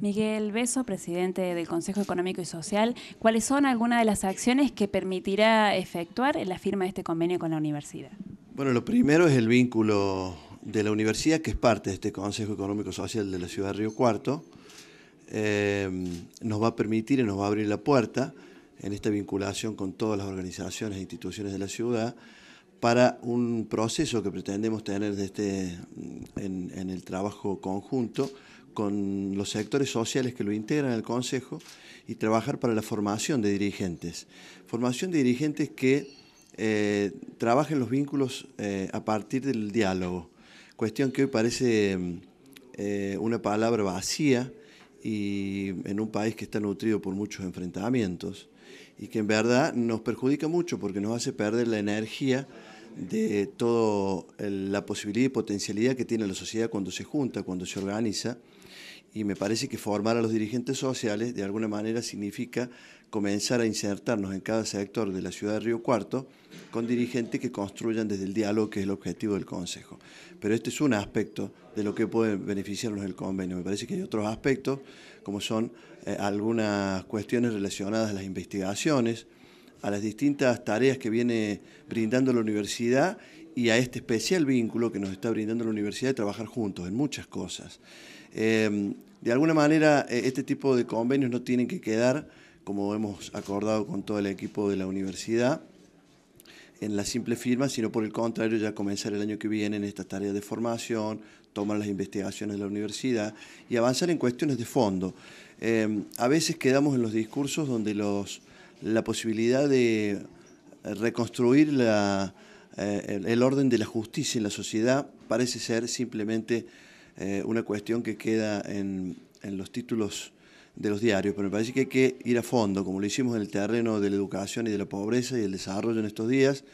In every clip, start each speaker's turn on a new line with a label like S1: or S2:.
S1: Miguel Beso, presidente del Consejo Económico y Social, ¿cuáles son algunas de las acciones que permitirá efectuar en la firma de este convenio con la universidad?
S2: Bueno, lo primero es el vínculo de la universidad, que es parte de este Consejo Económico y Social de la ciudad de Río Cuarto. Em, nos va a permitir y nos va a abrir la puerta en esta vinculación con todas las organizaciones e instituciones de la ciudad para un proceso que pretendemos tener mm, en el trabajo conjunto con los sectores sociales que lo integran al Consejo y trabajar para la formación de dirigentes. Formación de dirigentes que eh, trabajen los vínculos eh, a partir del diálogo, cuestión que hoy parece eh, una palabra vacía y en un país que está nutrido por muchos enfrentamientos y que en verdad nos perjudica mucho porque nos hace perder la energía de toda la posibilidad y potencialidad que tiene la sociedad cuando se junta, cuando se organiza. Y me parece que formar a los dirigentes sociales de alguna manera significa comenzar a insertarnos en cada sector de la ciudad de Río Cuarto con dirigentes que construyan desde el diálogo, que es el objetivo del Consejo. Pero este es un aspecto de lo que puede beneficiarnos el convenio. Me parece que hay otros aspectos, como son eh, algunas cuestiones relacionadas a las investigaciones, a las distintas tareas que viene brindando la universidad y a este especial vínculo que nos está brindando la universidad de trabajar juntos en muchas cosas. Em, de alguna manera, e, este tipo de convenios no tienen que quedar, como hemos acordado con todo el equipo de la universidad, en la simple firma, sino por el contrario, ya comenzar el año que viene en estas tareas de formación, tomar las investigaciones de la universidad y avanzar en cuestiones de fondo. Em, a veces quedamos en los discursos donde los la posibilidad de eh, reconstruir eh, el orden de la justicia en la sociedad parece ser simplemente eh, una cuestión que queda en, los títulos de los diarios, pero me parece que hay que ir a fondo, como lo hicimos en el terreno de la educación y de la pobreza y el desarrollo en estos días,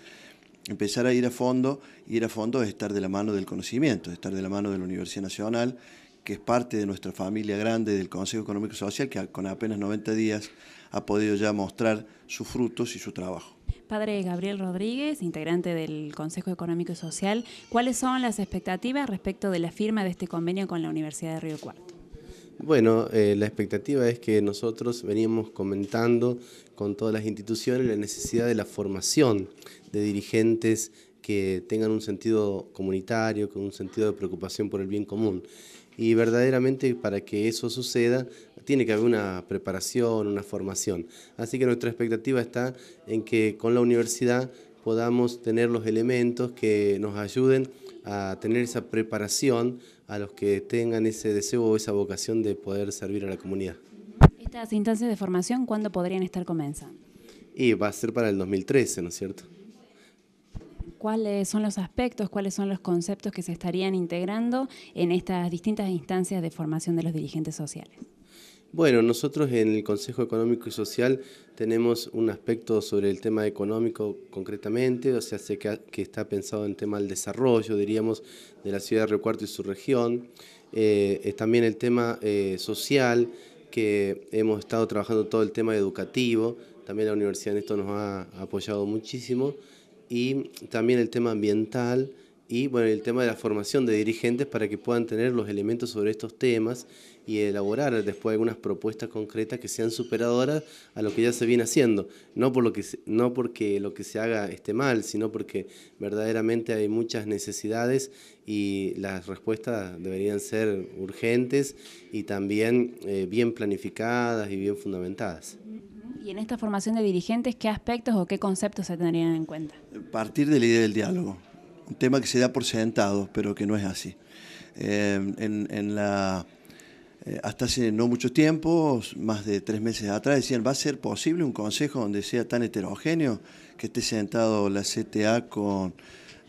S2: empezar a ir a fondo, ir a fondo es estar de la mano del conocimiento, estar de la mano de la Universidad Nacional que es parte de nuestra familia grande del Consejo Económico y Social, que con apenas 90 días ha podido ya mostrar sus frutos y su trabajo.
S1: Padre Gabriel Rodríguez, integrante del Consejo Económico y Social, ¿cuáles son las expectativas respecto de la firma de este convenio con la Universidad de Río Cuarto?
S3: Bueno, eh, la expectativa es que nosotros veníamos comentando con todas las instituciones la necesidad de la formación de dirigentes que tengan un sentido comunitario, con un sentido de preocupación por el bien común. Y verdaderamente para que eso suceda tiene que haber una preparación, una formación. Así que nuestra expectativa está en que con la universidad podamos tener los elementos que nos ayuden a tener esa preparación a los que tengan ese deseo o esa vocación de poder servir a la comunidad.
S1: ¿Estas instancias de formación cuándo podrían estar comenzando?
S3: Y va a ser para el 2013, ¿no es cierto?
S1: cuáles son los aspectos, cuáles son los conceptos que se estarían integrando en estas distintas instancias de formación de los dirigentes sociales.
S3: Bueno, nosotros en el Consejo Económico y Social tenemos un aspecto sobre el tema económico concretamente, o sea, que, está pensado en el tema del desarrollo, diríamos, de la ciudad de Río y su región. Eh, es también el tema eh, social, que hemos estado trabajando todo el tema educativo, también la universidad en esto nos ha apoyado muchísimo y también el tema ambiental y bueno, el tema de la formación de dirigentes para que puedan tener los elementos sobre estos temas y elaborar después algunas propuestas concretas que sean superadoras a lo que ya se viene haciendo. No, por lo que, no porque lo que se haga esté mal, sino porque verdaderamente hay muchas necesidades y las respuestas deberían ser urgentes y también eh, bien planificadas y bien
S2: fundamentadas.
S1: ¿Y en esta formación de dirigentes qué aspectos o qué conceptos se tendrían en cuenta?
S2: Partir de la idea del diálogo, un tema que se da por sentado, pero que no es así. Eh, en, la, eh, hasta hace no mucho tiempo, más de tres meses atrás, decían, ¿va a ser posible un consejo donde sea tan heterogéneo que esté sentado la CTA con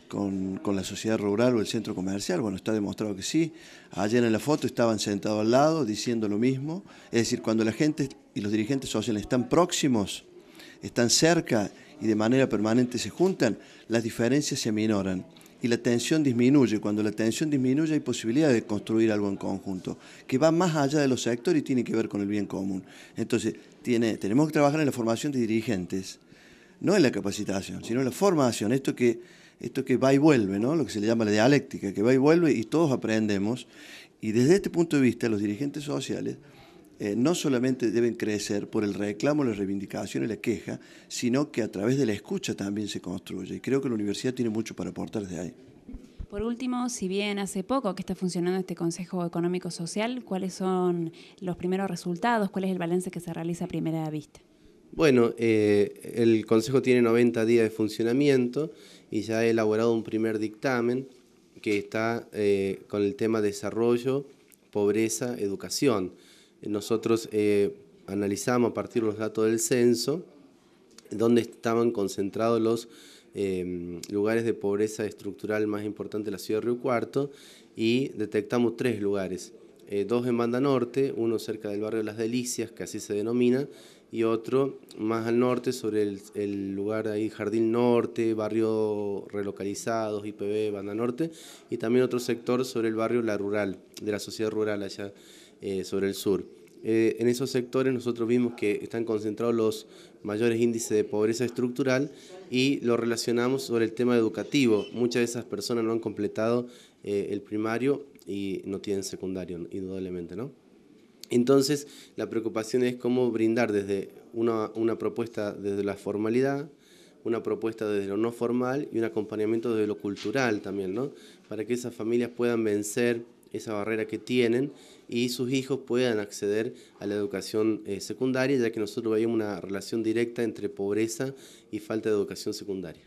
S2: con, la sociedad rural o el centro comercial. Bueno, está demostrado que sí. Ayer en la foto estaban sentados al lado diciendo lo mismo. Es decir, cuando la gente y los dirigentes sociales están próximos, están cerca y de manera permanente se juntan, las diferencias se minoran y la tensión disminuye. Cuando la tensión disminuye hay posibilidad de construir algo en conjunto, que va más allá de los sectores y tiene que ver con el bien común. Entonces, tiene, tenemos que trabajar en la formación de dirigentes, no en la capacitación, sino en la formación. Esto que esto que va y vuelve, ¿no? lo que se le llama la dialéctica, que va y vuelve y todos aprendemos. Y desde este punto de vista, los dirigentes sociales eh, no solamente deben crecer por el reclamo, la reivindicación y la queja, sino que a través de la escucha también se construye. Y creo que la universidad tiene mucho para aportar desde ahí.
S1: Por último, si bien hace poco que está funcionando este Consejo Económico Social, ¿cuáles son los primeros resultados? ¿Cuál es el balance que se realiza a primera vista?
S3: Bueno, eh, el Consejo tiene 90 días de funcionamiento y ya he elaborado un primer dictamen que está eh, con el tema desarrollo, pobreza, educación. Nosotros eh, analizamos a partir de los datos del censo dónde estaban concentrados los eh, lugares de pobreza estructural más importantes de la ciudad de Río Cuarto y detectamos tres lugares. dos en Banda Norte, uno cerca del barrio Las Delicias, que así se denomina, y otro más al norte, sobre el, lugar ahí, Jardín Norte, barrio relocalizados, IPB, Banda Norte, y también otro sector sobre el barrio La Rural, de la sociedad rural allá eh, sobre el sur. Eh, en esos sectores nosotros vimos que están concentrados los mayores índices de pobreza estructural y lo relacionamos sobre el tema educativo. Muchas de esas personas no han completado eh, el primario y no tienen secundario, indudablemente, ¿no? Entonces, la preocupación es cómo brindar desde una, propuesta desde la formalidad, una propuesta desde lo no formal y un acompañamiento desde lo cultural también, ¿no? Para que esas familias puedan vencer esa barrera que tienen y sus hijos puedan acceder a la educación eh, secundaria, ya que nosotros veíamos una relación directa entre pobreza y falta de educación secundaria.